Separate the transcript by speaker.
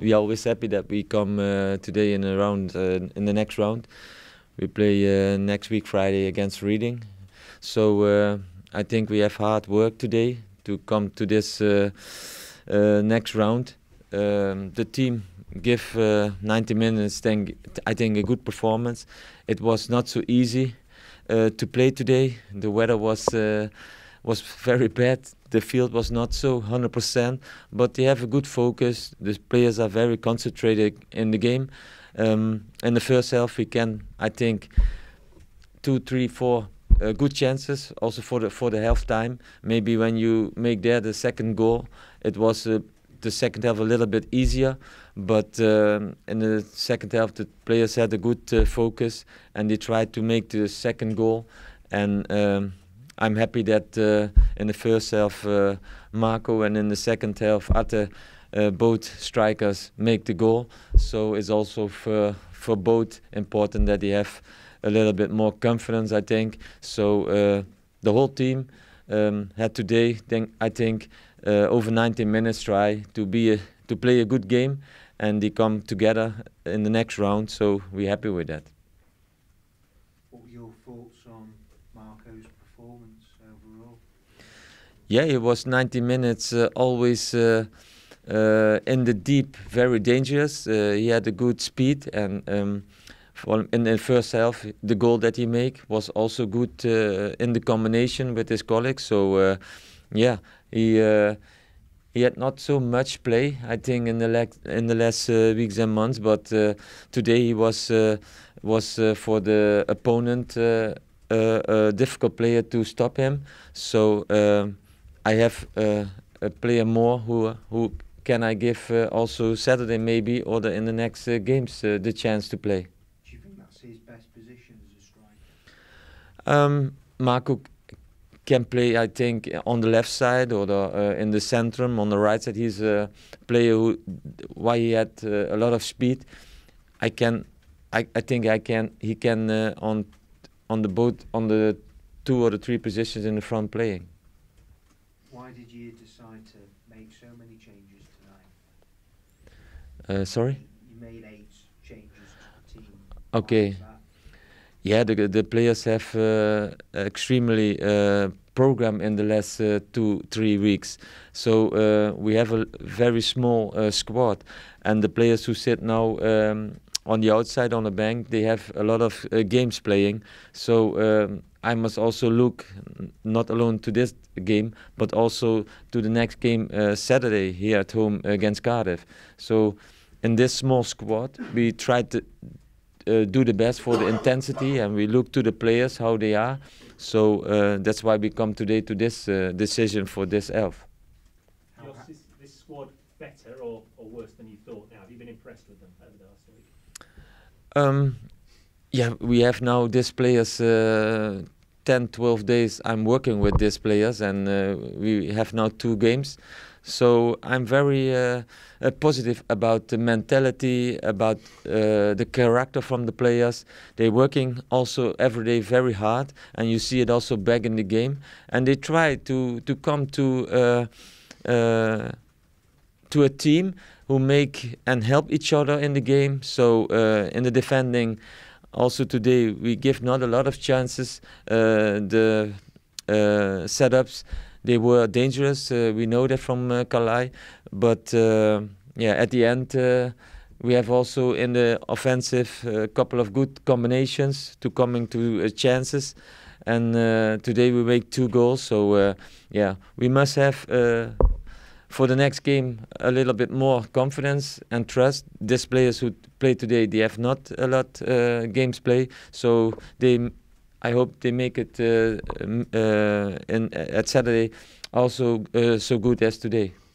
Speaker 1: we are always happy that we come uh, today in a round uh, in the next round. We play uh, next week Friday against Reading, so I think we have hard work today to come to this next round. Um, the team give uh, 90 minutes, then I think a good performance. It was not so easy uh, to play today. The weather was. Uh was very bad. The field was not so 100%, but they have a good focus. The players are very concentrated in the game. Um, in the first half, we can, I think, two, three, four uh, good chances also for the for the half time. Maybe when you make there the second goal, it was uh, the second half a little bit easier. But uh, in the second half, the players had a good uh, focus and they tried to make the second goal and. Um, I'm happy that uh, in the first half uh, Marco and in the second half Atte uh, both strikers make the goal. So it's also for for both important that they have a little bit more confidence, I think. So the whole team um, had today, think, I think, uh, over 90 minutes try to be a, to play a good game, and they come together in the next round. So we're happy with that. yeah, it was 90 minutes uh, always uh, uh, in the deep, very dangerous. he had a good speed and. Um, in the first half, the goal that he made was also good in the combination with his colleagues. So, yeah, he he had not so much play, I think, in the le- in the last uh, weeks and months. But uh, today he was uh, was for the opponent a difficult player to stop him. So um, I have uh, a player more who who can I give uh, also Saturday maybe or the, in the next uh, games the chance to play. Do you think that's his best position as a striker? Um, Marco can play, I think, on the left side or the, uh, in the centrum. On the right side, he's a player who, why he had uh, a lot of speed. I can, I, I think I can. He can uh, on, on the both on the two or the three positions in the front playing why did you decide to make so many changes tonight? Uh, sorry? You made eight changes to the team. Okay. Yeah, the, the players have uh, extremely uh, program in the last uh, two three weeks. So uh, we have a very small uh, squad, and the players who sit now. Um, on the outside, on the bank, they have a lot of uh, games playing. So um, I must also look not alone to this game, but also to the next game uh, Saturday here at home against Cardiff. So, in this small squad, we tried to uh, do the best for the intensity and we look to the players how they are so uh, that's why we come today to this uh, decision for this elf how is this, this squad better or, or, worse than you thought now have you been impressed with them over the last week um, yeah we have now these players uh, 10 12 days i'm working with these players and uh, we have now two games so I'm very uh, uh, positive about the mentality, about uh, the character from the players. They're working also every day very hard, and you see it also back in the game. And they try to to come to uh, uh, to a team who make and help each other in the game. So uh, in the defending. Also today we give not a lot of chances the setups they were dangerous. Uh, we know that from uh, Calais, but uh, yeah, at the end. we have also in the offensive a couple of good combinations to coming to chances and uh, today we make two goals. So uh, yeah, we must have uh, for the next game a little bit more confidence and trust. These players who play today, they have not a lot games play, so they I hope they make it uh, uh, in, uh, at Saturday also uh, so good as today.